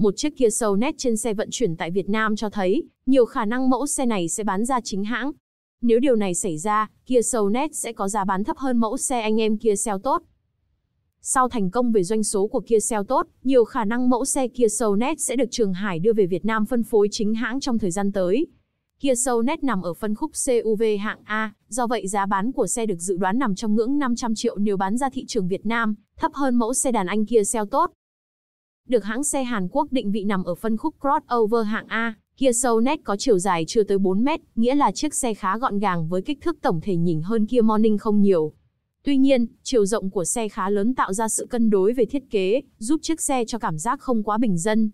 Một chiếc Kia sâu nét trên xe vận chuyển tại Việt Nam cho thấy, nhiều khả năng mẫu xe này sẽ bán ra chính hãng. Nếu điều này xảy ra, Kia sâu nét sẽ có giá bán thấp hơn mẫu xe anh em Kia Xeo tốt. Sau thành công về doanh số của Kia Xeo Tốt, nhiều khả năng mẫu xe Kia Soulnet sẽ được Trường Hải đưa về Việt Nam phân phối chính hãng trong thời gian tới. Kia Soulnet nằm ở phân khúc CUV hạng A, do vậy giá bán của xe được dự đoán nằm trong ngưỡng 500 triệu nếu bán ra thị trường Việt Nam, thấp hơn mẫu xe đàn anh Kia Xeo Tốt được hãng xe Hàn Quốc định vị nằm ở phân khúc crossover hạng A, Kia Soulnet có chiều dài chưa tới 4 mét, nghĩa là chiếc xe khá gọn gàng với kích thước tổng thể nhỉnh hơn Kia Morning không nhiều. Tuy nhiên, chiều rộng của xe khá lớn tạo ra sự cân đối về thiết kế, giúp chiếc xe cho cảm giác không quá bình dân.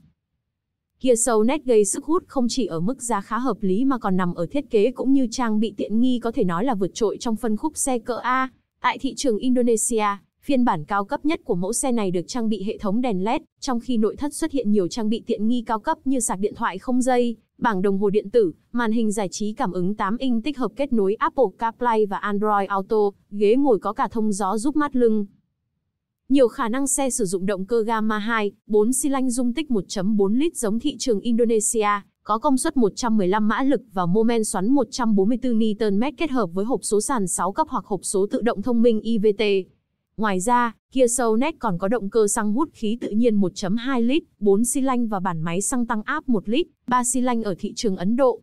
Kia Soulnet gây sức hút không chỉ ở mức giá khá hợp lý mà còn nằm ở thiết kế cũng như trang bị tiện nghi có thể nói là vượt trội trong phân khúc xe cỡ A. Tại thị trường Indonesia, Phiên bản cao cấp nhất của mẫu xe này được trang bị hệ thống đèn LED, trong khi nội thất xuất hiện nhiều trang bị tiện nghi cao cấp như sạc điện thoại không dây, bảng đồng hồ điện tử, màn hình giải trí cảm ứng 8 inch tích hợp kết nối Apple CarPlay và Android Auto, ghế ngồi có cả thông gió giúp mát lưng. Nhiều khả năng xe sử dụng động cơ Gamma 2, 4 xi lanh dung tích 1.4 lít giống thị trường Indonesia, có công suất 115 mã lực và mô men xoắn 144 Nm kết hợp với hộp số sàn 6 cấp hoặc hộp số tự động thông minh IVT. Ngoài ra, Kia Soulnet còn có động cơ xăng hút khí tự nhiên 1.2 lít, 4 xi lanh và bản máy xăng tăng áp 1 lít, 3 xi lanh ở thị trường Ấn Độ.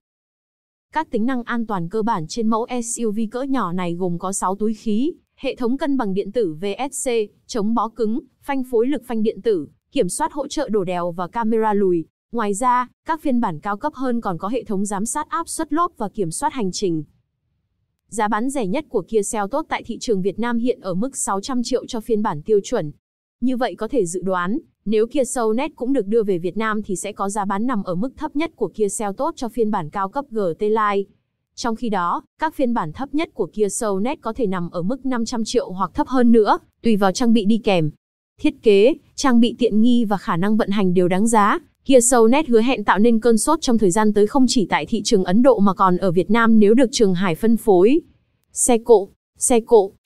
Các tính năng an toàn cơ bản trên mẫu SUV cỡ nhỏ này gồm có 6 túi khí, hệ thống cân bằng điện tử VSC, chống bó cứng, phanh phối lực phanh điện tử, kiểm soát hỗ trợ đổ đèo và camera lùi. Ngoài ra, các phiên bản cao cấp hơn còn có hệ thống giám sát áp suất lốp và kiểm soát hành trình. Giá bán rẻ nhất của Kia tốt tại thị trường Việt Nam hiện ở mức 600 triệu cho phiên bản tiêu chuẩn. Như vậy có thể dự đoán, nếu Kia Net cũng được đưa về Việt Nam thì sẽ có giá bán nằm ở mức thấp nhất của Kia tốt cho phiên bản cao cấp GT Line. Trong khi đó, các phiên bản thấp nhất của Kia Soul Net có thể nằm ở mức 500 triệu hoặc thấp hơn nữa, tùy vào trang bị đi kèm. Thiết kế, trang bị tiện nghi và khả năng vận hành đều đáng giá, Kia sâu nét hứa hẹn tạo nên cơn sốt trong thời gian tới không chỉ tại thị trường Ấn Độ mà còn ở Việt Nam nếu được Trường Hải phân phối. Xe cộ, xe cộ,